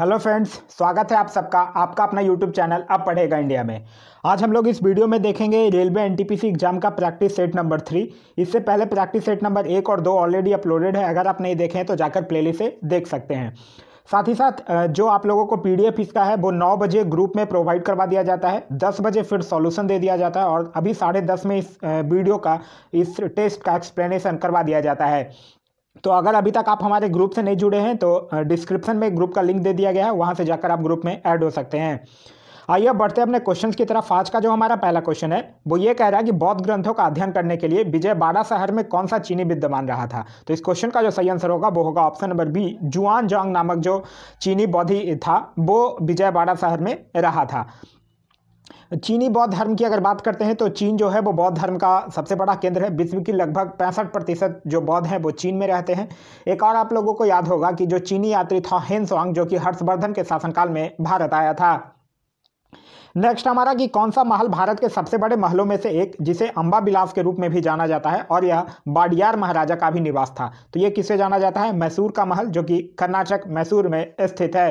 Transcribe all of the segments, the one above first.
hello friends स्वागत है आप सबका आपका अपना यूट्यूब चैनल अब पढ़ेगा इंडिया में आज हम लोग इस वीडियो में देखेंगे रेलवे एनटीपीसी एग्जाम का प्रैक्टिस सेट नंबर थ्री इससे पहले प्रैक्टिस सेट नंबर एक और दो ऑलरेडी अपलोडेड है अगर आप नहीं देखें तो जाकर प्लेलिस्ट से देख सकते हैं साथ ही साथ जो आप लोगों को पीडीएफ इसका है वो नौ बजे ग्रुप में प्रोवाइड करवा दिया जाता है दस बजे फिर सॉल्यूशन दे दिया जाता है और अभी साढ़े दस में इस वीडियो का इस टेस्ट का एक्सप्लेनेशन करवा दिया जाता है तो अगर अभी तक आप हमारे ग्रुप से नहीं जुड़े हैं तो डिस्क्रिप्शन में ग्रुप का लिंक दे दिया गया है वहाँ से जाकर आप ग्रुप में ऐड हो सकते हैं आइए बढ़ते अपने क्वेश्चंस की तरफ आज का जो हमारा पहला क्वेश्चन है वो ये कह रहा है कि बौद्ध ग्रंथों का अध्ययन करने के लिए विजय बाड़ा शहर में कौन सा चीनी विद्यमान रहा था तो इस क्वेश्चन का जो सही आंसर होगा वो होगा option number B Xuanzang नामक जो चीनी बौद्धि था वो बाड़ा शहर में रहा था चीनी बौद्ध धर्म की अगर बात करते हैं तो चीन जो है वो बौद्ध धर्म का सबसे बड़ा केंद्र है विश्व की लगभग पैंसठ प्रतिशत जो बौद्ध हैं वो चीन में रहते हैं एक और आप लोगों को याद होगा कि जो चीनी यात्री था हेनसोंग जो कि हर्षवर्धन के शासनकाल में भारत आया था नेक्स्ट हमारा कि कौन सा महल भारत के सबसे बड़े महलों में से एक जिसे अंबा बिलास के रूप में भी जाना जाता है और यह बाडियार महाराजा का भी निवास था तो यह किसे जाना जाता है मैसूर का महल जो कि कर्नाटक मैसूर में स्थित है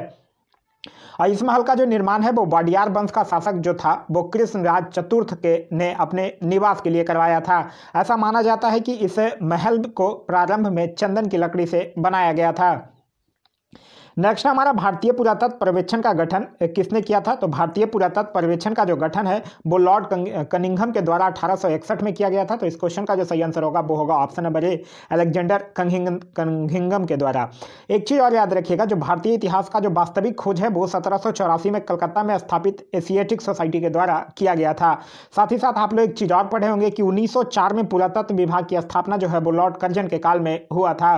और इस महल का जो निर्माण है वो बडियार वंश का शासक जो था वो कृष्णराज चतुर्थ के ने अपने निवास के लिए करवाया था ऐसा माना जाता है कि इस महल को प्रारंभ में चंदन की लकड़ी से बनाया गया था नेक्स्ट हमारा भारतीय पुरातत्व पर्यवेक्षण का गठन किसने किया था तो भारतीय पुरातत्व पर्यवेक्षण का जो गठन है वो लॉर्ड कनिंगम के द्वारा अठारह में किया गया था तो इस क्वेश्चन का जो सही आंसर होगा वो होगा option number A Alexander Cunningham के द्वारा एक चीज़ और याद रखिएगा जो भारतीय इतिहास का जो वास्तविक खोज है वो सत्रह में कलकत्ता में स्थापित एशियाटिक सोसाइटी के द्वारा किया गया था साथ ही साथ आप लोग एक चीज़ और पढ़े होंगे कि उन्नीस में पुरातत्व विभाग की स्थापना जो है वो लॉर्ड कर्जन के काल में हुआ था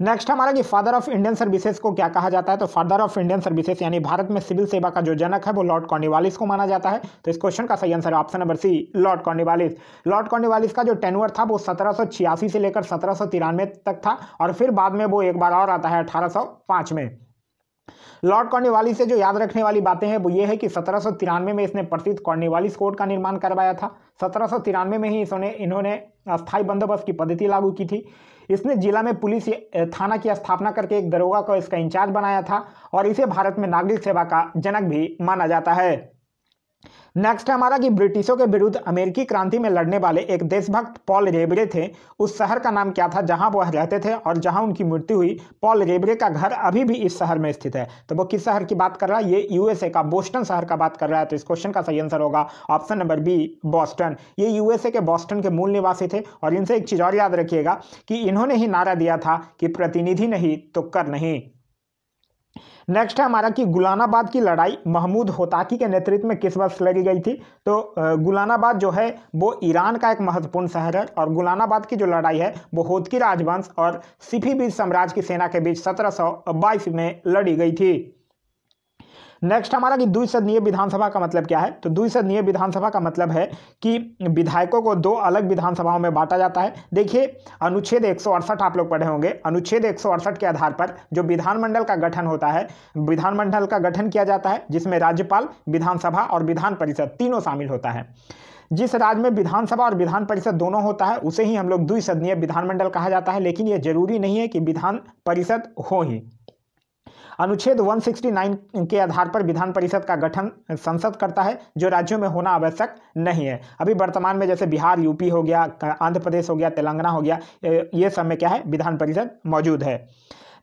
नेक्स्ट हमारा कि फादर ऑफ इंडियन सर्विसेज को क्या कहा जाता है तो फादर ऑफ इंडियन सर्विसेज यानी भारत में सिविल सेवा का जो जनक है वो लॉर्ड कॉर्निवालिस को माना जाता है तो इस क्वेश्चन का सही answer option number C Lord Cornwallis Lord Cornwallis का जो टेनवर था वो सत्रह से लेकर सत्रह तक था और फिर बाद में वो एक बार और आता है अठारह में लॉर्ड कॉर्निवालिस से जो याद रखने वाली बातें हैं वो ये है कि सत्रह में, इसने प्रसिद्ध कॉर्निवालिस कोर्ट का निर्माण करवाया था सत्रह में ही इसने इन्होंने अस्थायी बंदोबस्त की पद्धति लागू की थी इसने जिला में पुलिस थाना की स्थापना करके एक दरोगा को इसका इंचार्ज बनाया था और इसे भारत में नागरिक सेवा का जनक भी माना जाता है नेक्स्ट हमारा कि ब्रिटिशों के विरुद्ध अमेरिकी क्रांति में लड़ने वाले एक देशभक्त पॉल रेबरे थे उस शहर का नाम क्या था जहां वह रहते थे और जहां उनकी मृत्यु हुई पॉल रेबरे का घर अभी भी इस शहर में स्थित है तो वो किस शहर की बात कर रहा है ये यूएसए का बोस्टन शहर का बात कर रहा है तो इस क्वेश्चन का सही आंसर होगा ऑप्शन नंबर बी बॉस्टन ये यूएसए के बॉस्टन के मूल निवासी थे और इनसे एक चीज़ और याद रखिएगा कि इन्होंने ही नारा दिया था कि प्रतिनिधि नहीं तो कर नहीं नेक्स्ट है हमारा कि गुलानाबाद की लड़ाई महमूद होताकी के नेतृत्व में किस वर्ष लड़ी गई थी तो गुलानाबाद जो है वो ईरान का एक महत्वपूर्ण शहर है और गुलानाबाद की जो लड़ाई है वो होतकी राजवंश और सिफी बीज साम्राज्य की सेना के बीच सत्रह में लड़ी गई थी नेक्स्ट हमारा कि द्विसदनीय विधानसभा का मतलब क्या है तो द्विसदनीय विधानसभा का मतलब है कि विधायकों को दो अलग विधानसभाओं में बांटा जाता है देखिए अनुच्छेद एक आप लोग पढ़े होंगे अनुच्छेद एक के आधार पर जो विधानमंडल का गठन होता है विधानमंडल का गठन किया जाता है जिसमें राज्यपाल विधानसभा और विधान परिषद तीनों शामिल होता है जिस राज्य में विधानसभा और विधान परिषद दोनों होता है उसे ही हम लोग द्विसदनीय विधानमंडल कहा जाता है लेकिन यह जरूरी नहीं है कि विधान परिषद हो ही अनुच्छेद 169 के आधार पर विधान परिषद का गठन संसद करता है जो राज्यों में होना आवश्यक नहीं है अभी वर्तमान में जैसे बिहार यूपी हो गया आंध्र प्रदेश हो गया तेलंगाना हो गया ये सब में क्या है विधान परिषद मौजूद है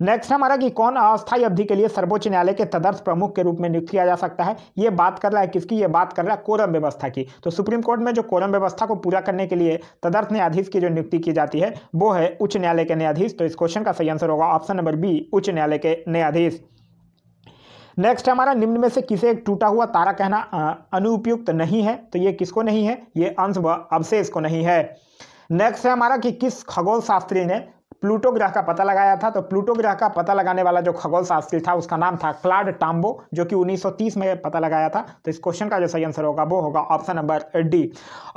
नेक्स्ट हमारा कि कौन अस्थायी अवधि के लिए सर्वोच्च न्यायालय के तदर्थ प्रमुख के रूप में नियुक्त किया जा सकता है ये बात कर रहा है किसकी ये बात कर रहा है कोरम व्यवस्था की तो सुप्रीम कोर्ट में जो कोरम व्यवस्था को पूरा करने के लिए तदर्थ न्यायाधीश की जो नियुक्ति की जाती है वो है उच्च न्यायालय के न्यायाधीश तो इस क्वेश्चन का सही आंसर होगा ऑप्शन नंबर बी उच्च न्यायालय के न्यायाधीश नेक्स्ट हमारा निम्न में से किसे एक टूटा हुआ तारा कहना अनुपयुक्त नहीं है तो ये किसको नहीं है ये अंश व अवशेष को नहीं है नेक्स्ट है हमारा कि किस खगोल शास्त्री ने प्लूटो ग्रह का पता लगाया था तो प्लूटो ग्रह का पता लगाने वाला जो खगोल शास्त्री था उसका नाम था क्लाड टाम्बो जो कि 1930 में पता लगाया था तो इस क्वेश्चन का जो सही आंसर होगा वो होगा ऑप्शन नंबर डी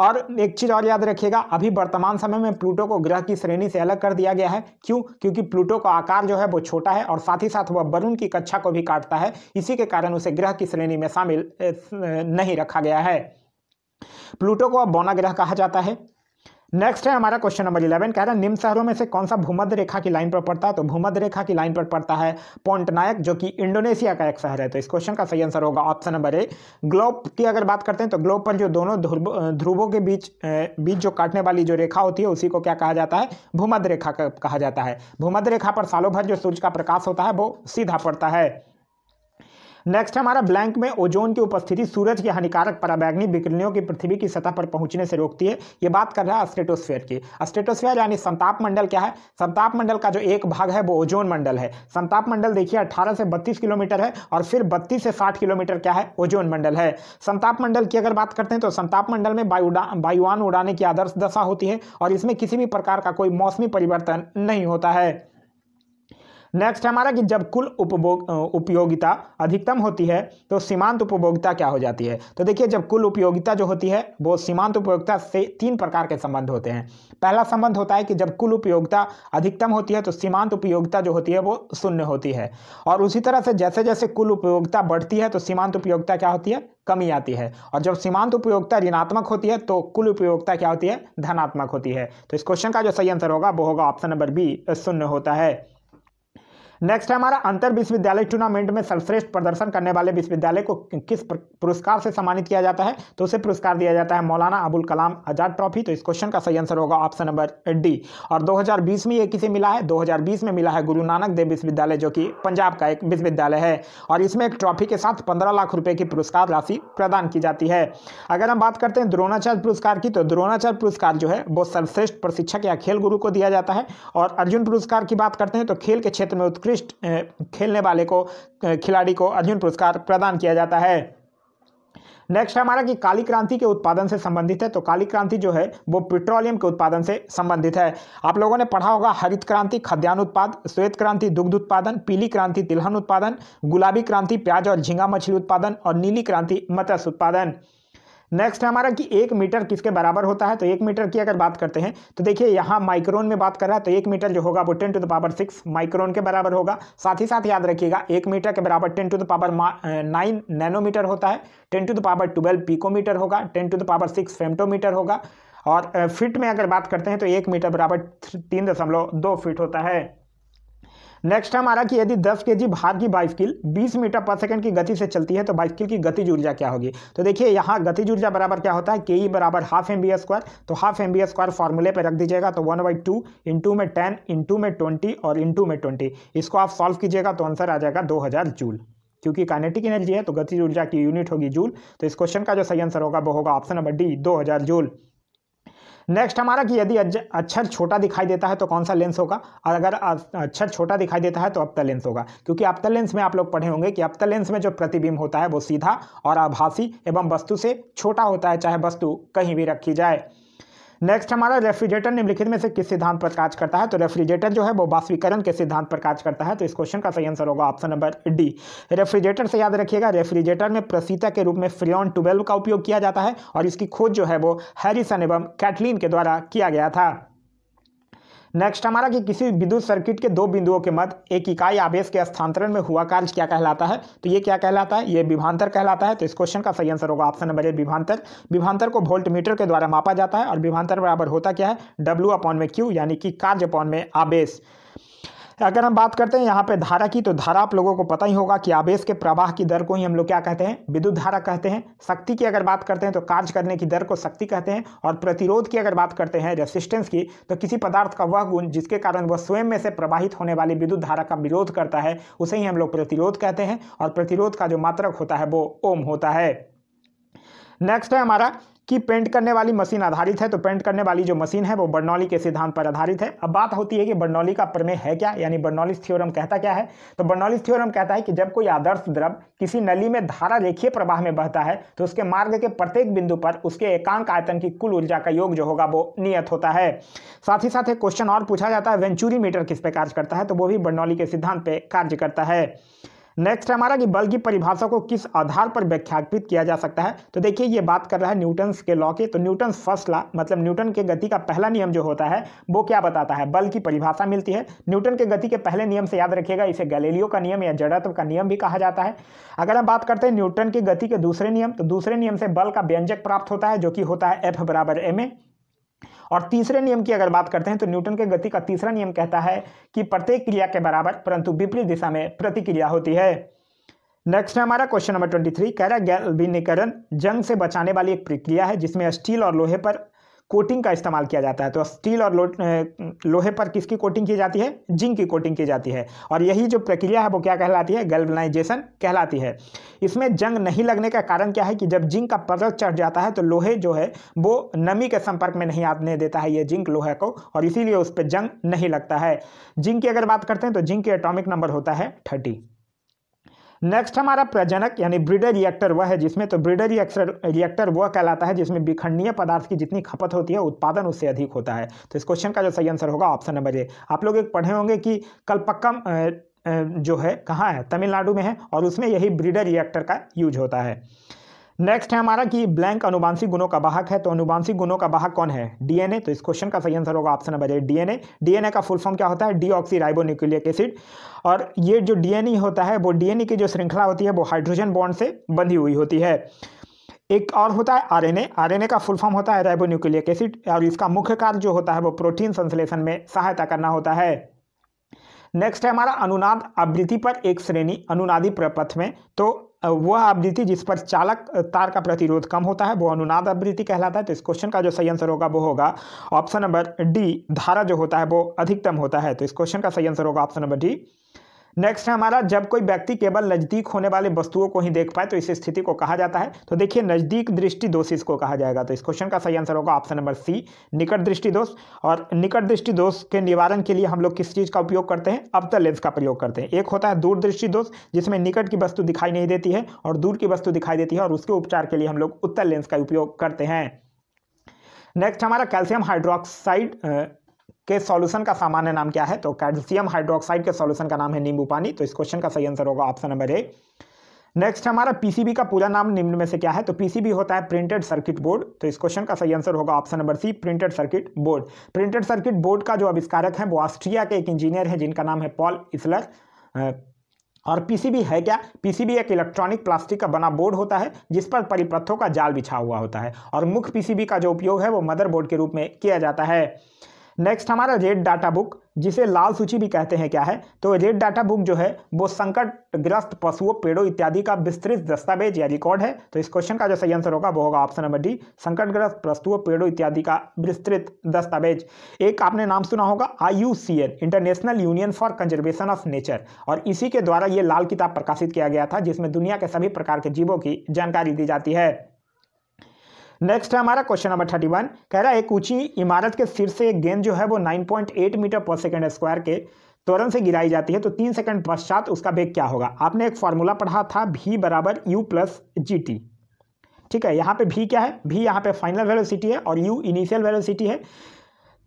और एक चीज़ और याद रखिएगा अभी वर्तमान समय में प्लूटो को ग्रह की श्रेणी से अलग कर दिया गया है क्यों क्योंकि प्लूटो का आकार जो है वो छोटा है और साथ ही साथ वह वरुण की कक्षा को भी काटता है इसी के कारण उसे ग्रह की श्रेणी में शामिल नहीं रखा गया है प्लूटो को अब बौना ग्रह कहा जाता है नेक्स्ट है हमारा क्वेश्चन नंबर इलेवन कह रहा है निम्न शहरों में से कौन सा भूमध्य रेखा की लाइन पर पड़ता है तो भूमध्य रेखा की लाइन पर पड़ता है पोंटनायक जो कि इंडोनेशिया का एक शहर है तो इस क्वेश्चन का सही आंसर होगा ऑप्शन नंबर ए ग्लोब की अगर बात करते हैं तो ग्लोब पर जो दोनों ध्रुवों के बीच बीच जो काटने वाली जो रेखा होती है उसी को क्या कहा जाता है भूमध्य रेखा कहा जाता है भूमध्य रेखा पर सालों भर जो सूर्य का प्रकाश होता है वो सीधा पड़ता है नेक्स्ट हमारा ब्लैंक में ओजोन की उपस्थिति सूरज की हानिकारक पराबैग्नी विकिरणियों की पृथ्वी की सतह पर पहुंचने से रोकती है ये बात कर रहा है अस्टेटोस्फेयर की अस्टेटोस्फेयर यानी संताप मंडल क्या है संताप मंडल का जो एक भाग है वो ओजोन मंडल है संताप मंडल देखिए अट्ठारह से बत्तीस किलोमीटर है और फिर बत्तीस से साठ किलोमीटर क्या है ओजोन मंडल है संताप मंडल की अगर बात करते हैं तो संताप मंडल में वायुवान उड़ाने की आदर्श दशा होती है और इसमें किसी भी प्रकार का कोई मौसमी परिवर्तन नहीं होता है नेक्स्ट हमारा कि जब कुल उपभोग उपयोगिता अधिकतम होती है तो सीमांत उपभोगिता क्या हो जाती है तो देखिए जब कुल उपयोगिता जो होती है वो सीमांत उपयोगिता से तीन प्रकार के संबंध होते हैं पहला संबंध होता है कि जब कुल उपयोगिता अधिकतम होती है तो सीमांत उपयोगिता जो होती है वो शून्य होती है और उसी तरह से जैसे जैसे कुल उपयोगिता बढ़ती है तो सीमांत उपयोगिता क्या होती है कमी आती है और जब सीमांत उपयोगिता ऋणात्मक होती है तो कुल उपयोगिता क्या होती है धनात्मक होती है तो इस क्वेश्चन का जो सही आंसर होगा वो होगा ऑप्शन नंबर बी शून्य होता है नेक्स्ट है हमारा अंतर विश्वविद्यालय टूर्नामेंट में सर्वश्रेष्ठ प्रदर्शन करने वाले विश्वविद्यालय को किस पुरस्कार से सम्मानित किया जाता है तो उसे पुरस्कार दिया जाता है मौलाना अबुल कलाम आजाद ट्रॉफी तो इस क्वेश्चन का सही आंसर होगा ऑप्शन नंबर डी और 2020 में ये किसे मिला है 2020 में मिला है गुरु नानक देव विश्वविद्यालय जो कि पंजाब का एक विश्वविद्यालय है और इसमें एक ट्रॉफी के साथ पंद्रह लाख रुपये की पुरस्कार राशि प्रदान की जाती है अगर हम बात करते हैं द्रोणाचार्य पुरस्कार की तो द्रोणाचार्य पुरस्कार जो है वो सर्वश्रेष्ठ प्रशिक्षक या खेल गुरु को दिया जाता है और अर्जुन पुरस्कार की बात करते हैं तो खेल के क्षेत्र में उत्कृष्ट उत्कृष्ट खेलने वाले को खिलाड़ी को अर्जुन पुरस्कार प्रदान किया जाता है नेक्स्ट हमारा कि काली क्रांति के उत्पादन से संबंधित है तो काली क्रांति जो है वो पेट्रोलियम के उत्पादन से संबंधित है आप लोगों ने पढ़ा होगा हरित क्रांति खाद्यान्न उत्पाद श्वेत क्रांति दुग्ध उत्पादन पीली क्रांति तिलहन उत्पादन गुलाबी क्रांति प्याज और झींगा मछली उत्पादन और नीली क्रांति मत्स्य उत्पादन नेक्स्ट है हमारा कि एक मीटर किसके बराबर होता है तो एक मीटर की अगर बात करते हैं तो देखिए यहाँ माइक्रोन में बात कर रहा है तो एक मीटर जो होगा वो ten to the power six micron के बराबर होगा साथ ही साथ याद रखिएगा एक मीटर के बराबर ten to the power nine nanometre होता है ten to the power twelve picometre होगा ten to the power six femtometre होगा और फिट में अगर बात करते हैं तो एक मीटर बराबर तीन दशमलव दो फिट होता है नेक्स्ट हमारा कि यदि 10 के जी भाग की बाइस्किल 20 मीटर पर सेकंड की गति से चलती है तो बाइस्किल की गतिज ऊर्जा क्या होगी तो देखिए यहाँ गतिज ऊर्जा बराबर क्या होता है के ई बराबर हाफ एम बी स्क्वायर तो हाफ एम बी स्क्वायर फॉर्मूले पर रख दीजिएगा तो वन बाई टू इंटू में टेन इंटू में ट्वेंटी और इंटू में ट्वेंटी इसको आप सॉल्व कीजिएगा तो आंसर आ जाएगा दो जूल क्योंकि काइनेटिक एनर्जी है तो गतिज ऊर्जा की यूनिट होगी जूल तो इस क्वेश्चन का जो सही आंसर होगा वो होगा ऑप्शन नंबर डी हजार जूल नेक्स्ट हमारा कि यदि अक्षर छोटा दिखाई देता है तो कौन सा लेंस होगा और अगर अक्षर छोटा दिखाई देता है तो अवतल लेंस होगा क्योंकि अवतल लेंस में आप लोग पढ़े होंगे कि अवतल लेंस में जो प्रतिबिंब होता है वो सीधा और आभासी एवं वस्तु से छोटा होता है चाहे वस्तु कहीं भी रखी जाए नेक्स्ट हमारा रेफ्रिजरेटर निम्नलिखित में से किस सिद्धांत पर काज करता है तो रेफ्रिजरेटर जो है वो बाष्पीकरण के सिद्धांत पर काज करता है तो इस क्वेश्चन का सही आंसर होगा ऑप्शन नंबर डी रेफ्रिजरेटर से याद रखिएगा रेफ्रिजरेटर में प्रसिता के रूप में फ्रियॉन ट्वेल्व का उपयोग किया जाता है और इसकी खोज जो है वो हैरिसन एवं कैटलिन के द्वारा किया गया था नेक्स्ट हमारा कि किसी विद्युत सर्किट के दो बिंदुओं के मध्य एक इकाई आवेश के स्थानांतरण में हुआ कार्य क्या कहलाता है तो ये क्या कहलाता है ये विभांतर कहलाता है तो इस क्वेश्चन का सही आंसर होगा ऑप्शन नंबर ए विभांतर विभांतर को वोल्ट मीटर के द्वारा मापा जाता है और विभांतर बराबर होता क्या है डब्ल्यू अपॉन में क्यू यानी कि कार्य अपॉन में आवेश अगर हम बात करते हैं यहाँ पे धारा की तो धारा आप लोगों को पता ही होगा कि आवेश के प्रवाह की दर को ही हम लोग क्या कहते हैं विद्युत धारा कहते हैं शक्ति की अगर बात करते हैं तो कार्य करने की दर को शक्ति कहते हैं और प्रतिरोध की अगर बात करते हैं रेसिस्टेंस की तो किसी पदार्थ का वह गुण जिसके कारण वह स्वयं में से प्रवाहित होने वाली विद्युत धारा का विरोध करता है उसे ही हम लोग प्रतिरोध कहते हैं और प्रतिरोध का जो मात्रक होता है वो ओम होता है नेक्स्ट है हमारा कि पेंट करने वाली मशीन आधारित है तो पेंट करने वाली जो मशीन है वो बर्नौली के सिद्धांत पर आधारित है अब बात होती है कि बर्नौली का प्रमेय है क्या यानी बर्नौलिस थ्योरम कहता क्या है तो बर्नौलिस थ्योरम कहता है कि जब कोई आदर्श द्रव किसी नली में धारा रेखीय प्रवाह में बहता है तो उसके मार्ग के प्रत्येक बिंदु पर उसके एकांक आयतन की कुल ऊर्जा का योग जो होगा वो नियत होता है साथ ही साथ एक क्वेश्चन और पूछा जाता है वेंचुरी मीटर किस पे कार्य करता है तो वो भी बर्नौली के सिद्धांत पे कार्य करता है नेक्स्ट हमारा कि बल की परिभाषा को किस आधार पर व्याख्यापित किया जा सकता है तो देखिए ये बात कर रहा है न्यूटन के लॉ के तो न्यूटन फर्स्ट लॉ मतलब न्यूटन के गति का पहला नियम जो होता है वो क्या बताता है बल की परिभाषा मिलती है न्यूटन के गति के पहले नियम से याद रखिएगा इसे गैलेलियो का नियम या जड़त्व का नियम भी कहा जाता है अगर हम बात करते हैं न्यूटन की गति के दूसरे नियम तो दूसरे नियम से बल का व्यंजक प्राप्त होता है जो कि होता है एफ बराबर एम ए और तीसरे नियम की अगर बात करते हैं तो न्यूटन के गति का तीसरा नियम कहता है कि प्रत्येक क्रिया के बराबर परंतु विपरीत दिशा में प्रतिक्रिया होती है नेक्स्ट है हमारा क्वेश्चन नंबर ट्वेंटी थ्री कह रहा है गैल्विनीकरण जंग से बचाने वाली एक प्रक्रिया है जिसमें स्टील और लोहे पर कोटिंग का इस्तेमाल किया जाता है तो स्टील और लो, लोहे पर किसकी कोटिंग की जाती है जिंक की कोटिंग की जाती है और यही जो प्रक्रिया है वो क्या कहलाती है गल्वनाइजेशन कहलाती है इसमें जंग नहीं लगने का कारण क्या है कि जब जिंक का परत चढ़ जाता है तो लोहे जो है वो नमी के संपर्क में नहीं आने देता है ये जिंक लोहे को और इसीलिए उस पर जंग नहीं लगता है जिंक की अगर बात करते हैं तो जिंक की एटॉमिक नंबर होता है थर्टी नेक्स्ट हमारा प्रजनक यानी ब्रिडर रिएक्टर वह है जिसमें तो ब्रिडर रिएक्टर वह कहलाता है जिसमें विखंडीय पदार्थ की जितनी खपत होती है उत्पादन उससे अधिक होता है तो इस क्वेश्चन का जो सही आंसर होगा ऑप्शन नंबर ए आप लोग एक पढ़े होंगे कि कलपक्कम जो है कहाँ है तमिलनाडु में है और उसमें यही ब्रिडर रिएक्टर का यूज होता है नेक्स्ट है हमारा कि ब्लैंक अनुवांशिक गुणों का वाहक है तो अनुवांशिक गुणों का वाहक कौन है डीएनए तो इस क्वेश्चन का सही आंसर होगा option number A DNA DNA का फुल फॉर्म क्या होता है डीऑक्सीराइबोन्यूक्लिक एसिड और ये जो डीएनए होता है वो डीएनए की जो श्रृंखला होती है वो हाइड्रोजन बॉन्ड से बंधी हुई होती है एक और होता है आरएनए आरएनए का फुल फॉर्म होता है राइबोन्यूक्लिक एसिड और इसका मुख्य कार्य जो होता है वो प्रोटीन संश्लेषण में सहायता करना होता है नेक्स्ट है हमारा अनुनाद आवृत्ति पर एक श्रेणी अनुनादी प्रपथ में तो वह आवृत्ति जिस पर चालक तार का प्रतिरोध कम होता है वो अनुनाद आवृत्ति कहलाता है तो इस क्वेश्चन का जो सही आंसर होगा वो होगा ऑप्शन नंबर डी धारा जो होता है वो अधिकतम होता है तो इस क्वेश्चन का सही आंसर होगा ऑप्शन नंबर डी नेक्स्ट है हमारा जब कोई व्यक्ति केवल नज़दीक होने वाले वस्तुओं को ही देख पाए तो इस स्थिति को कहा जाता है तो देखिए नज़दीक दृष्टि दोष इसको कहा जाएगा तो इस क्वेश्चन का सही आंसर होगा ऑप्शन नंबर सी निकट दृष्टि दोष और निकट दृष्टि दोष के निवारण के लिए हम लोग किस चीज़ का उपयोग करते हैं अब लेंस का प्रयोग करते हैं एक होता है दूर दृष्टि दोष जिसमें निकट की वस्तु दिखाई नहीं देती है और दूर की वस्तु दिखाई देती है और उसके उपचार के लिए हम लोग उत्तर लेंस का उपयोग करते हैं नेक्स्ट हमारा कैल्शियम हाइड्रोक्साइड के सॉल्यूशन का सामान्य नाम क्या है तो कैल्शियम हाइड्रोक्साइड के सॉल्यूशन का नाम है नींबू पानी तो इस क्वेश्चन का सही आंसर होगा ऑप्शन नंबर ए नेक्स्ट हमारा पीसीबी का पूरा नाम निम्न में से क्या है तो पीसीबी होता है प्रिंटेड सर्किट बोर्ड तो इस क्वेश्चन का सही आंसर होगा option number C printed circuit board printed circuit board का जो आविष्कारक है वो ऑस्ट्रिया के एक इंजीनियर है जिनका नाम है पॉल इसलर और पीसीबी है क्या पीसीबी एक इलेक्ट्रॉनिक प्लास्टिक का बना बोर्ड होता है जिस पर परिपथों का जाल बिछा हुआ होता है और मुख्य पीसीबी का जो उपयोग है वो मदरबोर्ड के रूप में किया जाता है नेक्स्ट हमारा रेड डाटा बुक जिसे लाल सूची भी कहते हैं क्या है तो रेड डाटा बुक जो है वो संकटग्रस्त पशुओं पेड़ों इत्यादि का विस्तृत दस्तावेज या रिकॉर्ड है तो इस क्वेश्चन का जो सही आंसर होगा वो होगा ऑप्शन नंबर डी संकटग्रस्त पशुओं पेड़ों इत्यादि का विस्तृत दस्तावेज एक आपने नाम सुना होगा I International Union for Conservation of Nature और इसी के द्वारा ये लाल किताब प्रकाशित किया गया था जिसमें दुनिया के सभी प्रकार के जीवों की जानकारी दी जाती है नेक्स्ट है हमारा क्वेश्चन नंबर थर्टी वन कह रहा है एक ऊंची इमारत के सिर से एक गेंद जो है वो nine point eight metre per second square के त्वरण से गिराई जाती है तो तीन सेकंड पश्चात उसका वेग क्या होगा आपने एक फॉर्मूला पढ़ा था भी बराबर यू प्लस जी टी ठीक है यहाँ पे भी क्या है भी यहाँ पे फाइनल वेलोसिटी है और यू इनिशियल वेलोसिटी है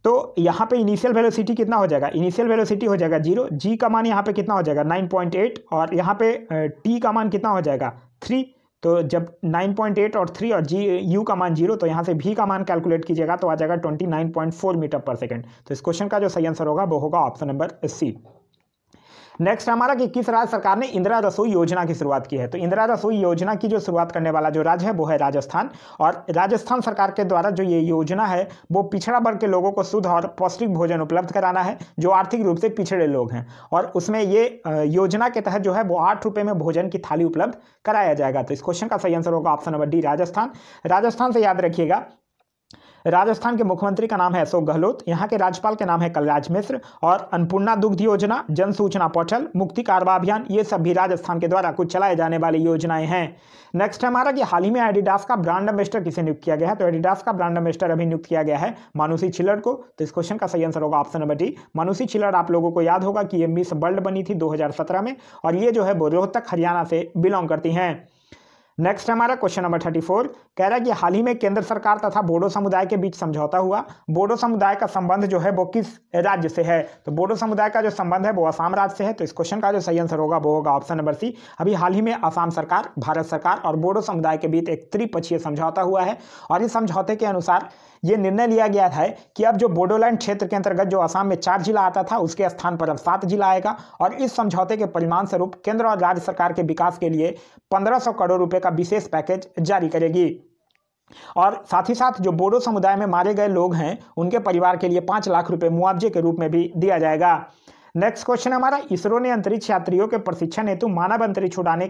तो यहाँ पे इनिशियल वेलोसिटी कितना हो जाएगा इनिशियल वेलोसिटी हो जाएगा जीरो जी का मान यहाँ पे कितना हो जाएगा नाइन पॉइंट एट और यहाँ पे टी का मान कितना हो जाएगा थ्री तो जब 9.8 और 3 और जी यू का मान जीरो तो यहाँ से भी का मान कैलकुलेट कीजिएगा तो आ जाएगा 29.4 मीटर पर सेकेंड तो इस क्वेश्चन का जो सही आंसर होगा वो होगा ऑप्शन नंबर सी नेक्स्ट हमारा कि किस राज्य सरकार ने इंदिरा रसोई योजना की शुरुआत की है तो इंदिरा रसोई योजना की जो शुरुआत करने वाला जो राज्य है वो है राजस्थान और राजस्थान सरकार के द्वारा जो ये योजना है वो पिछड़ा वर्ग के लोगों को शुद्ध और पौष्टिक भोजन उपलब्ध कराना है जो आर्थिक रूप से पिछड़े लोग हैं और उसमें ये योजना के तहत जो है वो आठ रुपये में भोजन की थाली उपलब्ध कराया जाएगा तो इस क्वेश्चन का सही आंसर होगा option number D Rajasthan Rajasthan से याद रखिएगा राजस्थान के मुख्यमंत्री का नाम है अशोक गहलोत यहाँ के राज्यपाल के नाम है कलराज मिश्र और अन्नपूर्णा दुग्ध योजना जन सूचना पोर्टल मुक्ति कारवा अभियान ये सब भी राजस्थान के द्वारा कुछ चलाए जाने वाली योजनाएं हैं नेक्स्ट है हमारा कि हाल ही में एडिडास का ब्रांड एम्बेस्टर किसे नियुक्त किया गया है तो एडिडास का ब्रांड एम्बेस्टर अभी नियुक्त किया गया है मानुषी छिलड़ को तो इस क्वेश्चन का सही आंसर होगा option number D Manushi Chhillar आप लोगों को याद होगा कि ये मिस वर्ल्ड बनी थी 2017 में और ये जो है वो रोहतक हरियाणा से बिलोंग करती हैं नेक्स्ट हमारा क्वेश्चन नंबर थर्टी फोर कह रहा है कि हाल ही में केंद्र सरकार तथा बोडो समुदाय के बीच समझौता हुआ बोडो समुदाय का संबंध जो है वो किस राज्य से है तो बोडो समुदाय का जो संबंध है वो असम राज्य से है तो इस क्वेश्चन का जो सही आंसर होगा वो होगा ऑप्शन नंबर सी अभी हाल ही में असम सरकार भारत सरकार और बोडो समुदाय के बीच एक त्रिपक्षीय समझौता हुआ है और इस समझौते के अनुसार ये निर्णय लिया गया है कि अब जो बोडोलैंड क्षेत्र के अंतर्गत जो असम में चार जिला आता था उसके स्थान पर अब सात जिला आएगा और इस समझौते के परिणाम स्वरूप केंद्र और राज्य सरकार के विकास के लिए 1500 करोड़ रुपए का विशेष पैकेज जारी करेगी और साथ ही साथ जो बोडो समुदाय में मारे गए लोग हैं उनके परिवार के लिए पाँच लाख रुपये मुआवजे के रूप में भी दिया जाएगा नेक्स्ट क्वेश्चन हमारा इसरो ने अंतरिक्ष यात्रियों के प्रशिक्षण हेतु मानव अंतरिक्ष उड़ाने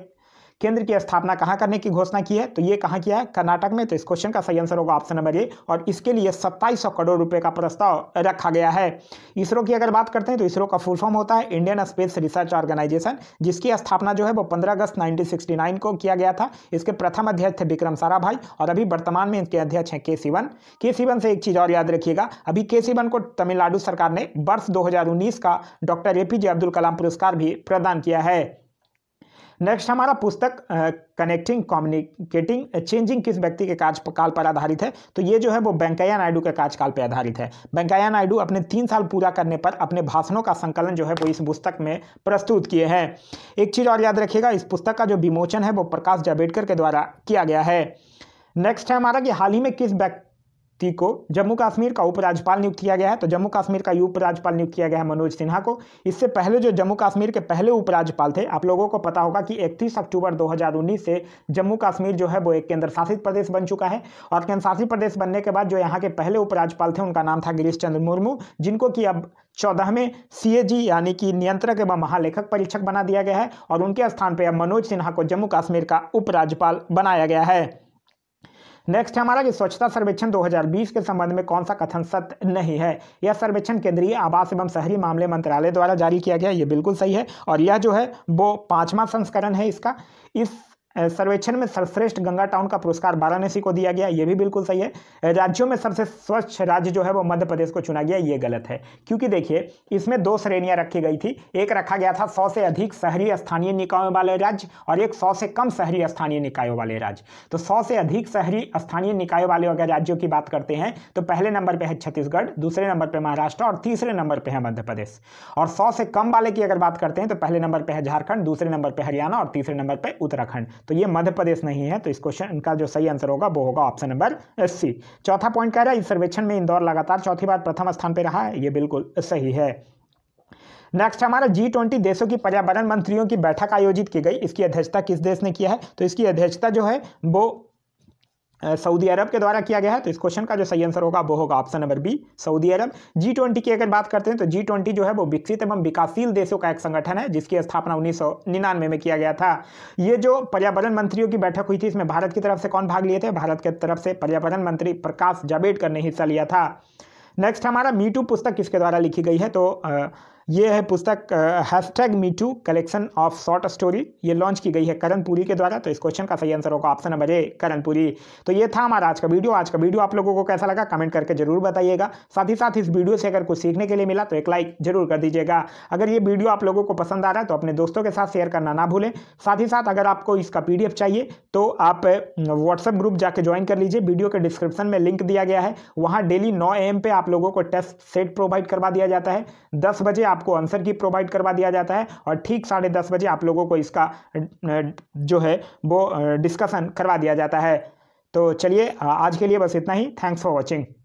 केंद्र की स्थापना कहाँ करने की घोषणा की है तो ये कहाँ किया है कर्नाटक में तो इस क्वेश्चन का सही आंसर होगा ऑप्शन नंबर ए और इसके लिए सत्ताईस करोड़ रुपए का प्रस्ताव रखा गया है इसरो की अगर बात करते हैं तो इसरो का फुल फॉर्म होता है इंडियन स्पेस रिसर्च ऑर्गेनाइजेशन जिसकी स्थापना जो है वो पंद्रह अगस्त नाइनटीन को किया गया था इसके प्रथम अध्यक्ष थे विक्रम भाई और अभी वर्तमान में इनके अध्यक्ष हैं के सीवन के सीवन से एक चीज़ और याद रखिएगा अभी के सीवन को तमिलनाडु सरकार ने वर्ष दो का डॉक्टर ए अब्दुल कलाम पुरस्कार भी प्रदान किया है नेक्स्ट हमारा पुस्तक कनेक्टिंग कम्युनिकेटिंग चेंजिंग किस व्यक्ति के कार्यकाल पर आधारित है तो ये जो है वो वेंकैया नायडू के कार्यकाल पर आधारित है वेंकैया नायडू अपने तीन साल पूरा करने पर अपने भाषणों का संकलन जो है वो इस पुस्तक में प्रस्तुत किए हैं एक चीज़ और याद रखिएगा इस पुस्तक का जो विमोचन है वो प्रकाश जावेडकर के द्वारा किया गया है नेक्स्ट है हमारा कि हाल ही में किस व्यक्ति ती को जम्मू कश्मीर का उपराज्यपाल नियुक्त किया गया है तो जम्मू कश्मीर का उपराज्यपाल नियुक्त किया गया है मनोज सिन्हा को इससे पहले जो जम्मू कश्मीर के पहले उपराज्यपाल थे आप लोगों को पता होगा कि 31 अक्टूबर 2019 से जम्मू कश्मीर जो है वो एक केंद्र शासित प्रदेश बन चुका है और केंद्र शासित प्रदेश बनने के बाद जो यहाँ के पहले उपराज्यपाल थे उनका नाम था गिरीश चंद्र मुर्मू जिनको कि अब चौदहवें सी यानी कि नियंत्रक एवं महालेखक परीक्षक बना दिया गया है और उनके स्थान पर अब मनोज सिन्हा को जम्मू कश्मीर का उपराज्यपाल बनाया गया है नेक्स्ट है हमारा कि स्वच्छता सर्वेक्षण 2020 के संबंध में कौन सा कथन सत्य नहीं है यह सर्वेक्षण केंद्रीय आवास एवं शहरी मामले मंत्रालय द्वारा जारी किया गया ये बिल्कुल सही है और यह जो है वो पांचवा संस्करण है इसका इस सर्वेक्षण में सर्वश्रेष्ठ गंगा टाउन का पुरस्कार वाराणसी को दिया गया ये भी बिल्कुल सही है राज्यों में सबसे स्वच्छ राज्य जो है वो मध्य प्रदेश को चुना गया ये गलत है क्योंकि देखिए इसमें दो श्रेणियां रखी गई थी एक रखा गया था सौ से अधिक शहरी स्थानीय निकायों वाले राज्य और एक सौ से कम शहरी स्थानीय निकायों वाले राज्य तो सौ से अधिक शहरी स्थानीय निकायों वाले अगर राज्यों की बात करते हैं तो पहले नंबर पर है छत्तीसगढ़ दूसरे नंबर पर महाराष्ट्र और तीसरे नंबर पर है मध्य प्रदेश और सौ से कम वाले की अगर बात करते हैं तो पहले नंबर पर है झारखंड दूसरे नंबर पर हरियाणा और तीसरे नंबर पर उत्तराखंड तो ये मध्य प्रदेश नहीं है तो इस क्वेश्चन का जो सही आंसर होगा वो होगा ऑप्शन नंबर सी चौथा पॉइंट कह रहा है इस सर्वेक्षण में इंदौर लगातार चौथी बार प्रथम स्थान पर रहा है ये बिल्कुल सही है नेक्स्ट हमारा जी ट्वेंटी देशों की पर्यावरण मंत्रियों की बैठक आयोजित की गई इसकी अध्यक्षता किस देश ने किया है तो इसकी अध्यक्षता जो है वो सऊदी अरब के द्वारा किया गया है तो इस क्वेश्चन का जो सही आंसर होगा वो होगा option number B Saudi Arab G twenty की अगर बात करते हैं तो जी ट्वेंटी जो है वो विकसित एवं विकासशील देशों का एक संगठन है जिसकी स्थापना उन्नीस में किया गया था ये जो पर्यावरण मंत्रियों की बैठक हुई थी इसमें भारत की तरफ से कौन भाग लिए थे भारत की तरफ से पर्यावरण मंत्री प्रकाश जावड़ेकर ने हिस्सा लिया था नेक्स्ट हमारा मीटू पुस्तक किसके द्वारा लिखी गई है तो ये है पुस्तक hash tag MeToo collection of short story ये लॉन्च की गई है करणपुरी के द्वारा तो इस क्वेश्चन का सही आंसर होगा ऑप्शन नंबर ए करणपुरी तो ये था हमारा आज का वीडियो आज का वीडियो आप लोगों को कैसा लगा कमेंट करके जरूर बताइएगा साथ ही साथ इस वीडियो से अगर कुछ सीखने के लिए मिला तो एक लाइक जरूर कर दीजिएगा अगर ये वीडियो आप लोगों को पसंद आ रहा है तो अपने दोस्तों के साथ शेयर करना ना भूलें साथ ही साथ अगर आपको इसका पी चाहिए तो आप व्हाट्सएप ग्रुप जाके ज्वाइन कर लीजिए वीडियो के डिस्क्रिप्शन में लिंक दिया गया है वहाँ डेली नौ एम पे आप लोगों को टेस्ट सेट प्रोवाइड करवा दिया जाता है दस बजे आप आपको आंसर की प्रोवाइड करवा दिया जाता है और ठीक साढ़े दस बजे आप लोगों को इसका जो है वो डिस्कशन करवा दिया जाता है तो चलिए आज के लिए बस इतना ही थैंक्स फॉर वॉचिंग